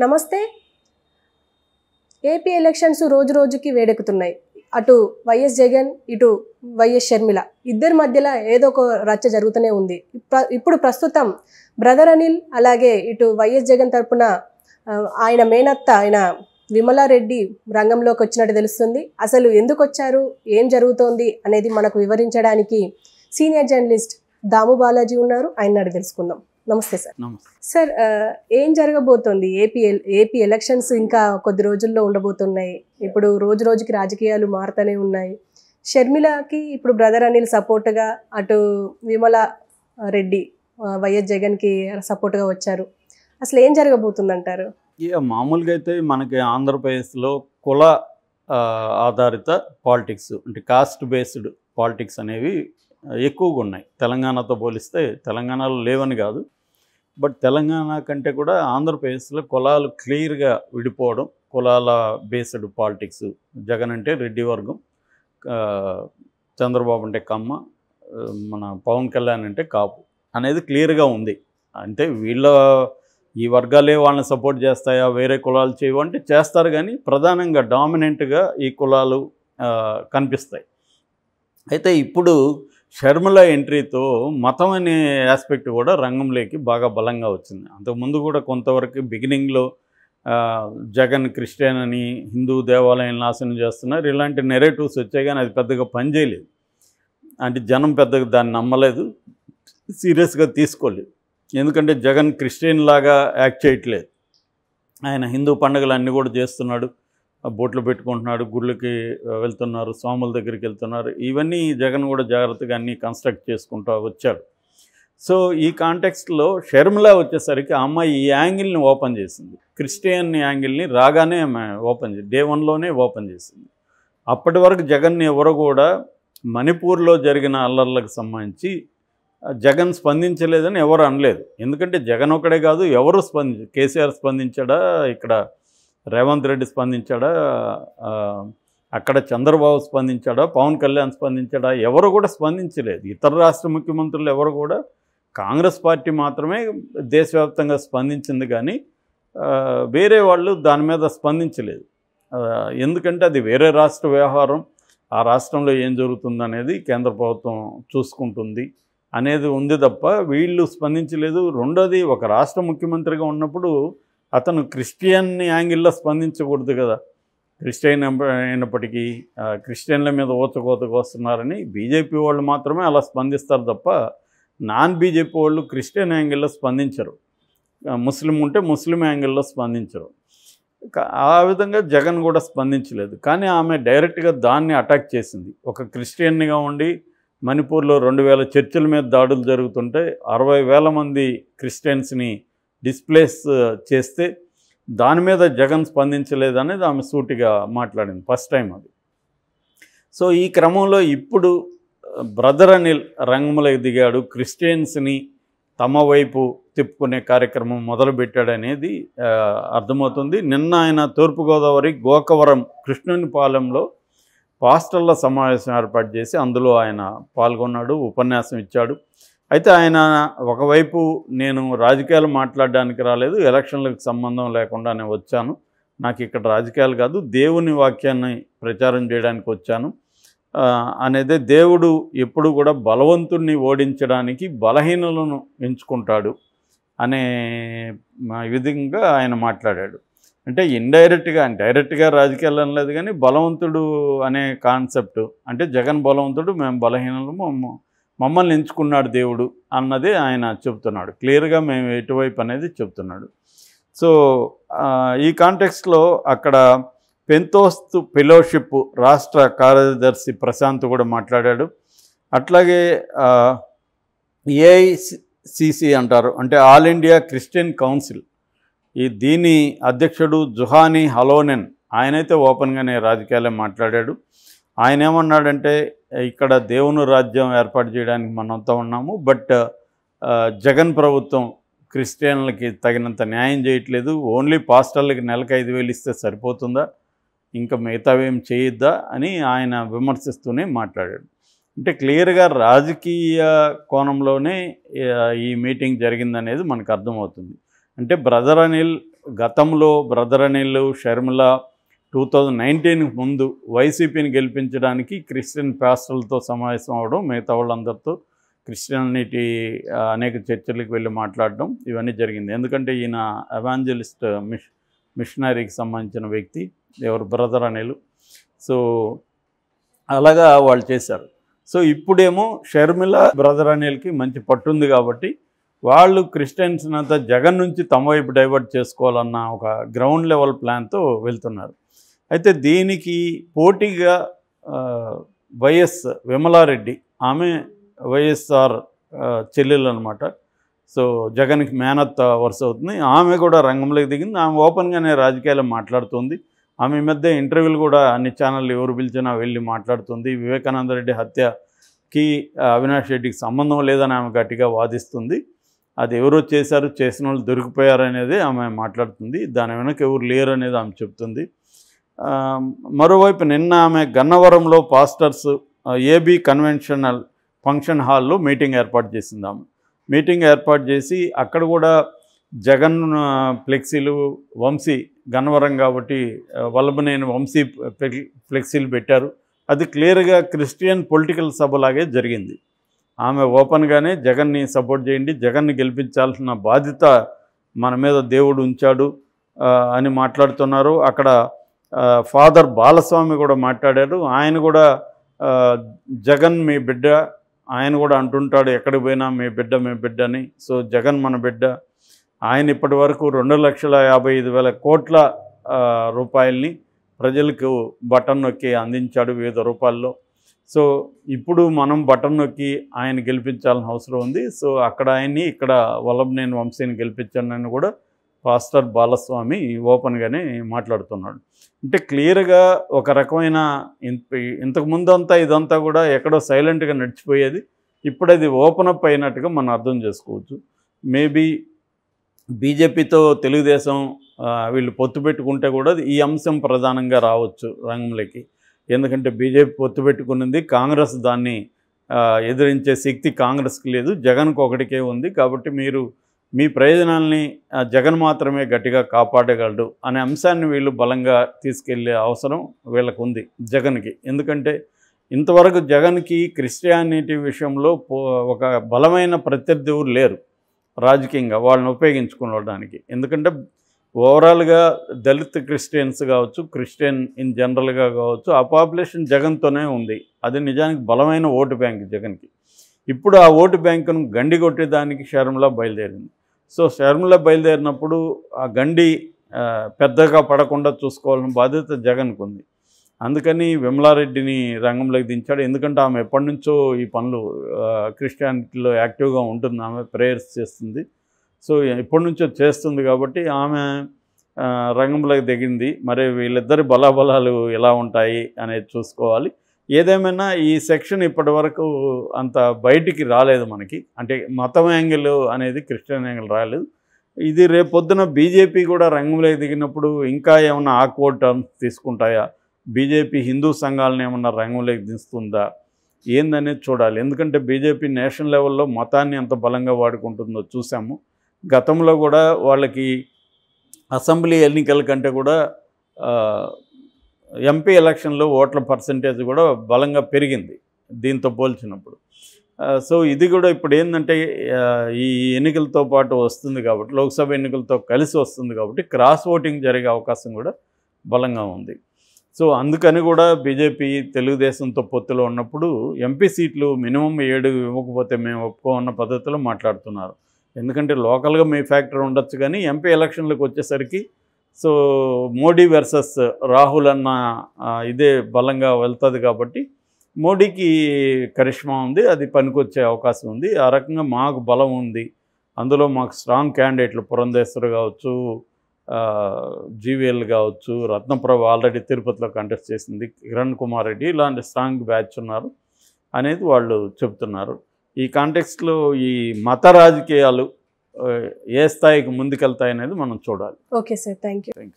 నమస్తే AP elections రోజు రోజుకి వేడెక్కుతున్నాయి అటు వైఎస్ జగన్ ఇటు వైఎస్ షర్మిల ఇద్దరి మధ్యలో ఏదో ఒక రచ్చ జరుగుతూనే ఉంది ఇప్పుడు ప్రస్తుతం బ్రదర్ అనిల్ అలాగే ఇటు వైఎస్ జగన్ తరపున ఆయన మేనత్త ఆయన విమలారెడ్డి రంగంలోకి వచ్చినట్టు తెలుస్తుంది అసలు ఎందుకు వచ్చారు ఏం జరుగుతోంది అనేది మనకు వివరించడానికి సీనియర్ జర్నలిస్ట్ దాము బాలాజీ ఉన్నారు ఆయన తెలుసుకుందాం నమస్తే సార్ సార్ ఏం జరగబోతోంది ఏపీ ఏపీ ఎలక్షన్స్ ఇంకా కొద్ది రోజుల్లో ఉండబోతున్నాయి ఇప్పుడు రోజు రోజుకి రాజకీయాలు మారుతూనే ఉన్నాయి షర్మిలకి ఇప్పుడు బ్రదర్ అనిల్ సపోర్ట్గా అటు విమల రెడ్డి వైఎస్ జగన్కి సపోర్ట్గా వచ్చారు అసలు ఏం జరగబోతుందంటారు మామూలుగా అయితే మనకి ఆంధ్రప్రదేశ్లో కుల ఆధారిత పాలిటిక్స్ అంటే కాస్ట్ బేస్డ్ పాలిటిక్స్ అనేవి ఎక్కువగా ఉన్నాయి తెలంగాణతో పోలిస్తే తెలంగాణలో లేవని కాదు బట్ తెలంగాణ కంటే కూడా ఆంధ్రప్రదేశ్లో కులాలు క్లియర్గా విడిపోవడం కులాల బేస్డ్ పాలిటిక్స్ జగన్ అంటే రెడ్డి వర్గం చంద్రబాబు అంటే కమ్మ మన పవన్ కళ్యాణ్ అంటే కాపు అనేది క్లియర్గా ఉంది అంటే వీళ్ళ ఈ వర్గాలే వాళ్ళని సపోర్ట్ చేస్తాయా వేరే కులాలు చేయవు అంటే చేస్తారు కానీ ప్రధానంగా డామినెంట్గా ఈ కులాలు కనిపిస్తాయి అయితే ఇప్పుడు షర్మిల ఎంట్రీతో మతం అనే ఆస్పెక్ట్ కూడా రంగంలోకి బాగా బలంగా వచ్చింది అంతకుముందు కూడా కొంతవరకు బిగినింగ్లో జగన్ క్రిస్టియన్ అని హిందూ దేవాలయం నాశనం చేస్తున్నారు ఇలాంటి నెరేటివ్స్ వచ్చాయి కానీ అది పెద్దగా పనిచేయలేదు అంటే జనం పెద్దగా దాన్ని నమ్మలేదు సీరియస్గా తీసుకోలేదు ఎందుకంటే జగన్ క్రిస్టియన్ లాగా యాక్ట్ చేయట్లేదు ఆయన హిందూ పండుగలు అన్నీ కూడా చేస్తున్నాడు బోట్లు పెట్టుకుంటున్నాడు గుళ్ళకి వెళ్తున్నారు స్వాముల దగ్గరికి వెళ్తున్నారు ఇవన్నీ జగన్ కూడా జాగ్రత్తగా అన్నీ కన్స్ట్రక్ట్ చేసుకుంటూ వచ్చారు సో ఈ కాంటెక్స్ట్లో షర్మిలా వచ్చేసరికి ఆ అమ్మాయి ఈ యాంగిల్ని ఓపెన్ చేసింది క్రిస్టియన్ యాంగిల్ని రాగానే ఓపెన్ చేసి డే వన్లోనే ఓపెన్ చేసింది అప్పటి వరకు జగన్ని ఎవరు కూడా మణిపూర్లో జరిగిన అల్లర్లకు సంబంధించి జగన్ స్పందించలేదని ఎవరు అనలేదు ఎందుకంటే జగన్ ఒకడే కాదు ఎవరు స్పంది కేసీఆర్ స్పందించడా ఇక్కడ రేవంత్ రెడ్డి స్పందించాడా అక్కడ చంద్రబాబు స్పందించాడా పవన్ కళ్యాణ్ స్పందించాడా ఎవరు కూడా స్పందించలేదు ఇతర రాష్ట్ర ముఖ్యమంత్రులు ఎవరు కూడా కాంగ్రెస్ పార్టీ మాత్రమే దేశవ్యాప్తంగా స్పందించింది కానీ వేరే వాళ్ళు దాని మీద స్పందించలేదు ఎందుకంటే అది వేరే రాష్ట్ర వ్యవహారం ఆ రాష్ట్రంలో ఏం జరుగుతుందనేది కేంద్ర ప్రభుత్వం చూసుకుంటుంది అనేది ఉంది తప్ప వీళ్ళు స్పందించలేదు రెండోది ఒక రాష్ట్ర ముఖ్యమంత్రిగా ఉన్నప్పుడు అతను క్రిస్టియన్ యాంగిల్లో స్పందించకూడదు కదా క్రిస్టియన్ అయినప్పటికీ క్రిస్టియన్ల మీద ఓచకోతకు వస్తున్నారని బీజేపీ వాళ్ళు మాత్రమే అలా స్పందిస్తారు తప్ప నాన్ బీజేపీ వాళ్ళు క్రిస్టియన్ యాంగిల్లో స్పందించరు ముస్లిం ఉంటే ముస్లిం యాంగిల్లో స్పందించరు ఆ విధంగా జగన్ కూడా స్పందించలేదు కానీ ఆమె డైరెక్ట్గా దాన్ని అటాక్ చేసింది ఒక క్రిస్టియన్గా ఉండి మణిపూర్లో రెండు వేల చర్చిల మీద దాడులు జరుగుతుంటే అరవై వేల మంది క్రిస్టియన్స్ని డిస్ప్లేస్ చేస్తే దాని మీద జగన్ స్పందించలేదనేది ఆమె సూటిగా మాట్లాడింది ఫస్ట్ టైం అది సో ఈ క్రమంలో ఇప్పుడు బ్రదర్ అనిల్ రంగంలోకి దిగాడు క్రిస్టియన్స్ని తమ వైపు తిప్పుకునే కార్యక్రమం మొదలుపెట్టాడనేది అర్థమవుతుంది నిన్న ఆయన తూర్పుగోదావరి గోకవరం కృష్ణునిపాలెంలో పాస్టర్ల సమావేశం ఏర్పాటు చేసి అందులో ఆయన పాల్గొన్నాడు ఉపన్యాసం ఇచ్చాడు అయితే ఆయన ఒకవైపు నేను రాజకీయాలు మాట్లాడడానికి రాలేదు ఎలక్షన్లకు సంబంధం లేకుండా నేను వచ్చాను నాకు ఇక్కడ రాజకీయాలు కాదు దేవుని వాక్యాన్ని ప్రచారం చేయడానికి వచ్చాను అనేది దేవుడు ఎప్పుడు కూడా బలవంతుణ్ణి ఓడించడానికి బలహీనలను ఎంచుకుంటాడు అనే విధంగా ఆయన మాట్లాడాడు అంటే ఇండైరెక్ట్గా అంటే డైరెక్ట్గా రాజకీయాలు అనలేదు కానీ బలవంతుడు అనే కాన్సెప్ట్ అంటే జగన్ బలవంతుడు మేము బలహీనలము మమ్మల్ని ఎంచుకున్నాడు దేవుడు అన్నది ఆయన చెబుతున్నాడు క్లియర్గా మేము ఎటువైపు అనేది చెప్తున్నాడు సో ఈ కాంటెక్స్లో అక్కడ పెంతోస్తు ఫెలోషిప్ రాష్ట్ర కార్యదర్శి ప్రశాంత్ కూడా మాట్లాడాడు అట్లాగే ఏఐసిసి అంటారు అంటే ఆల్ ఇండియా క్రిస్టియన్ కౌన్సిల్ ఈ దీని అధ్యక్షుడు జుహానీ హలోనెన్ ఆయనైతే ఓపెన్గానే రాజకీయాలే మాట్లాడాడు ఆయన ఏమన్నాడంటే ఇక్కడ దేవుని రాజ్యం ఏర్పాటు చేయడానికి మనంతా ఉన్నాము బట్ జగన్ ప్రభుత్వం క్రిస్టియన్లకి తగినంత న్యాయం చేయట్లేదు ఓన్లీ పాస్టర్లకి నెలకు ఐదు వేలు ఇస్తే సరిపోతుందా ఇంకా మిగతావేం చేయొద్దా అని ఆయన విమర్శిస్తూనే మాట్లాడాడు అంటే క్లియర్గా రాజకీయ కోణంలోనే ఈ మీటింగ్ జరిగిందనేది మనకు అర్థమవుతుంది అంటే బ్రదర్ అనిల్ గతంలో brother Anil Sharmila two thousand నైన్టీన్కి ముందు వైసీపీని గెలిపించడానికి క్రిస్టియన్ ప్యాస్టర్లతో సమావేశం అవడం మిగతా వాళ్ళందరితో క్రిస్టియన్టి అనేక చర్చలకు వెళ్ళి మాట్లాడడం ఇవన్నీ జరిగింది ఎందుకంటే ఈయన అవాంజలిస్ట్ మిష్ మిషనరీకి సంబంధించిన వ్యక్తి ఎవరు బ్రదర్ అనేలు సో అలాగా వాళ్ళు చేశారు సో ఇప్పుడేమో షర్మిల బ్రదర్ అనేలకి మంచి పట్టుంది కాబట్టి వాళ్ళు క్రిస్టియన్స్ అంతా జగన్ నుంచి తమ వైపు డైవర్ట్ చేసుకోవాలన్న ఒక గ్రౌండ్ లెవెల్ ప్లాన్తో వెళ్తున్నారు అయితే దీనికి పోటీగా వైఎస్ విమలారెడ్డి ఆమె వైఎస్ఆర్ చెల్లెలు అనమాట సో జగన్కి మేనత్త వరుస అవుతుంది ఆమె కూడా రంగంలోకి దిగింది ఆమె ఓపెన్గానే రాజకీయాలు మాట్లాడుతుంది ఆమె మధ్య ఇంటర్వ్యూలు కూడా అన్ని ఛానళ్ళు ఎవరు పిలిచినా వెళ్ళి మాట్లాడుతుంది వివేకానంద రెడ్డి హత్యకి అవినాష్ రెడ్డికి సంబంధం లేదని ఆమె గట్టిగా వాదిస్తుంది అది ఎవరో చేశారు చేసిన వాళ్ళు దొరికిపోయారనేది ఆమె మాట్లాడుతుంది దాని వెనక ఎవరు లేరు అనేది ఆమె చెప్తుంది మరోవైపు నిన్న ఆమె గన్నవరంలో పాస్టర్స్ ఏబీ కన్వెన్షనల్ ఫంక్షన్ హాల్లో మీటింగ్ ఏర్పాటు చేసిందాం మీటింగ్ ఏర్పాటు చేసి అక్కడ కూడా జగన్ ఫ్లెక్సీలు వంశీ గన్నవరం కాబట్టి వల్లభనేని వంశీ ఫ్లెక్సీలు పెట్టారు అది క్లియర్గా క్రిస్టియన్ పొలిటికల్ సభలాగే జరిగింది ఆమె ఓపెన్గానే జగన్ని సపోర్ట్ చేయండి జగన్ని గెలిపించాల్సిన బాధ్యత మన మీద దేవుడు ఉంచాడు అని మాట్లాడుతున్నారు అక్కడ ఫాదర్ బాలస్వామి కూడా మాట్లాడారు ఆయన కూడా జగన్ మీ బిడ్డ ఆయన కూడా అంటుంటాడు ఎక్కడికి పోయినా మీ బిడ్డ మీ బిడ్డ అని సో జగన్ మన బిడ్డ ఆయన ఇప్పటి వరకు రెండు లక్షల యాభై ఐదు వేల కోట్ల రూపాయల్ని ప్రజలకు బటన్ నొక్కి అందించాడు వివిధ రూపాల్లో సో ఇప్పుడు మనం బటన్ నొక్కి ఆయన గెలిపించాల్సిన అవసరం ఉంది సో అక్కడ ఆయన్ని ఇక్కడ వల్లభనేని వంశీని గెలిపించానని కూడా పాస్టర్ బాలస్వామి ఓపెన్గానే మాట్లాడుతున్నాడు అంటే క్లియర్గా ఒక రకమైన ఇంతకు ముందంతా ఇదంతా కూడా ఎక్కడో సైలెంట్గా నడిచిపోయేది ఇప్పుడు అది ఓపెన్ అప్ అయినట్టుగా మనం అర్థం చేసుకోవచ్చు మేబీ బీజేపీతో తెలుగుదేశం వీళ్ళు పొత్తు పెట్టుకుంటే కూడా ఈ అంశం ప్రధానంగా రావచ్చు రంగంలోకి ఎందుకంటే బీజేపీ పొత్తు పెట్టుకున్నది కాంగ్రెస్ దాన్ని ఎదిరించే శక్తి కాంగ్రెస్కి లేదు జగన్కు ఒకటికే ఉంది కాబట్టి మీరు మీ ప్రయోజనాల్ని జగన్ మాత్రమే గట్టిగా కాపాడగలడు అనే అంశాన్ని వీళ్ళు బలంగా తీసుకెళ్లే అవసరం వీళ్ళకు ఉంది జగన్కి ఎందుకంటే ఇంతవరకు జగన్కి క్రిస్టియానిటీ విషయంలో ఒక బలమైన ప్రత్యర్థి లేరు రాజకీయంగా వాళ్ళని ఉపయోగించుకోవడానికి ఎందుకంటే ఓవరాల్గా దళిత్ క్రిస్టియన్స్ కావచ్చు క్రిస్టియన్ ఇన్ జనరల్గా కావచ్చు ఆ పాపులేషన్ జగన్తోనే ఉంది అది నిజానికి బలమైన ఓటు బ్యాంక్ జగన్కి ఇప్పుడు ఆ ఓటు బ్యాంకును గండి కొట్టేదానికి షర్మిలా బయలుదేరింది సో షర్మిల బయలుదేరినప్పుడు ఆ గండి పెద్దగా పడకుండా చూసుకోవాలని బాధ్యత జగన్కు ఉంది అందుకని విమలారెడ్డిని రంగంలోకి దించాడు ఎందుకంటే ఆమె ఎప్పటి నుంచో ఈ పనులు క్రిస్టియానిటీలో యాక్టివ్గా ఉంటుంది ఆమె ప్రేయర్స్ చేస్తుంది సో ఎప్పటి నుంచో చేస్తుంది కాబట్టి ఆమె రంగంలోకి దిగింది మరి వీళ్ళిద్దరి బలాబలాలు ఎలా ఉంటాయి అనేది చూసుకోవాలి ఏదేమైనా ఈ సెక్షన్ ఇప్పటి వరకు అంత బయటికి రాలేదు మనకి అంటే మతం యాంగిల్ అనేది క్రిస్టియన్ యాంగిల్ రాలేదు ఇది రేపొద్దున బీజేపీ కూడా రంగంలో దిగినప్పుడు ఇంకా ఏమన్నా ఆక్వర్డ్ టర్మ్స్ తీసుకుంటాయా బీజేపీ హిందూ సంఘాలను ఏమన్నా రంగంలోకి దిస్తుందా ఏందనేది చూడాలి ఎందుకంటే బీజేపీ నేషనల్ లెవెల్లో మతాన్ని ఎంత బలంగా వాడుకుంటుందో చూసాము గతంలో కూడా వాళ్ళకి అసెంబ్లీ ఎన్నికల కంటే కూడా ఎంపీ ఎలక్షన్లో ఓట్ల పర్సంటేజ్ కూడా బలంగా పెరిగింది దీంతో పోల్చినప్పుడు సో ఇది కూడా ఇప్పుడు ఏంటంటే ఈ ఎన్నికలతో పాటు వస్తుంది కాబట్టి లోక్సభ ఎన్నికలతో కలిసి వస్తుంది కాబట్టి క్రాస్ ఓటింగ్ జరిగే అవకాశం కూడా బలంగా ఉంది సో అందుకని కూడా బీజేపీ తెలుగుదేశంతో పొత్తులో ఉన్నప్పుడు ఎంపీ సీట్లు మినిమం ఏడు ఇవ్వకపోతే మేము ఒప్పుకోమన్న పద్ధతిలో మాట్లాడుతున్నారు ఎందుకంటే లోకల్గా మీ ఫ్యాక్టర్ ఉండొచ్చు కానీ ఎంపీ ఎలక్షన్లకు వచ్చేసరికి సో మోడీ వర్సెస్ రాహుల్ అన్న ఇదే బలంగా వెళ్తుంది కాబట్టి మోడీకి కరిష్మా ఉంది అది పనికొచ్చే అవకాశం ఉంది ఆ రకంగా మాకు బలం ఉంది అందులో మాకు స్ట్రాంగ్ క్యాండిడేట్లు పురంధేశ్వర్ కావచ్చు జీవీఎల్ కావచ్చు రత్నప్రభ ఆల్రెడీ తిరుపతిలో కంటెస్ట్ చేసింది కిరణ్ కుమార్ రెడ్డి ఇలాంటి స్ట్రాంగ్ బ్యాచ్ ఉన్నారు అనేది వాళ్ళు చెబుతున్నారు ఈ కాంటెక్స్లో ఈ మత రాజకీయాలు ఏ స్థాయికి ముందుకెళ్తాయి అనేది మనం చూడాలి ఓకే సార్ థ్యాంక్ యూ